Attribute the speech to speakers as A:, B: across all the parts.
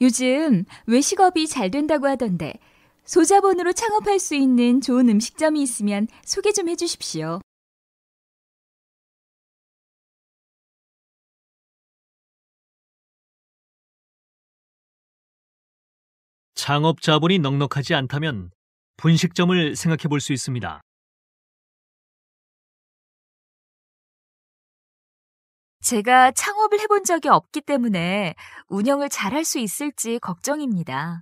A: 요즘 외식업이 잘 된다고 하던데 소자본으로 창업할 수 있는 좋은 음식점이 있으면 소개 좀 해주십시오. 창업 자본이 넉넉하지 않다면 분식점을 생각해 볼 수 있습니다. 제가 창업을 해본 적이 없기 때문에 운영을 잘할 수 있을지 걱정입니다.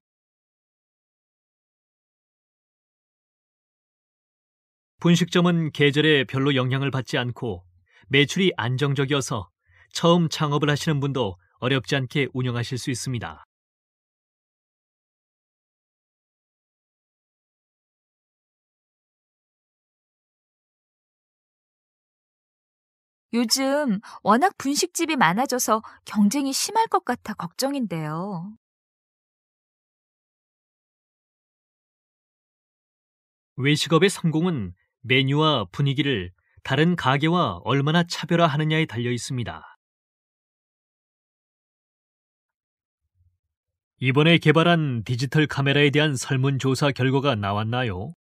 B: 분식점은 계절에 별로 영향을 받지 않고 매출이 안정적이어서 처음 창업을 하시는 분도 어렵지 않게 운영하실 수 있습니다.
A: 요즘 워낙 분식집이 많아져서 경쟁이 심할 것 같아 걱정인데요.
B: 외식업의 성공은 메뉴와 분위기를 다른 가게와 얼마나 차별화하느냐에 달려 있습니다. 이번에 개발한 디지털 카메라에 대한 설문조사 결과가
A: 나왔나요?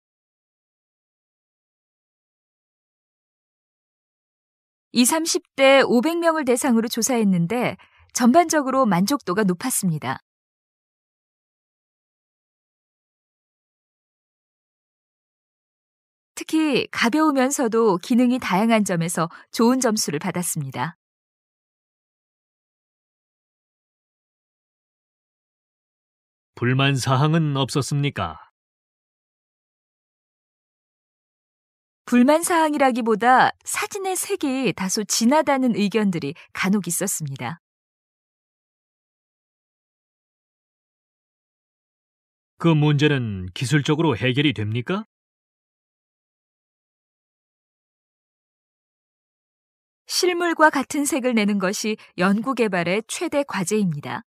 A: 20, 30대 500명을 대상으로 조사했는데 전반적으로 만족도가 높았습니다. 특히 가벼우면서도 기능이 다양한 점에서 좋은 점수를 받았습니다. 불만 사항은 없었습니까? 불만 사항이라기보다 사진의 색이 다소 진하다는 의견들이 간혹 있었습니다. 그 문제는 기술적으로 해결이 됩니까? 실물과 같은 색을 내는 것이 연구 개발의 최대 과제입니다.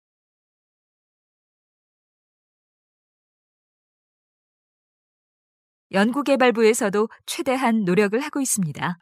A: 연구개발부에서도 최대한 노력을 하고 있습니다.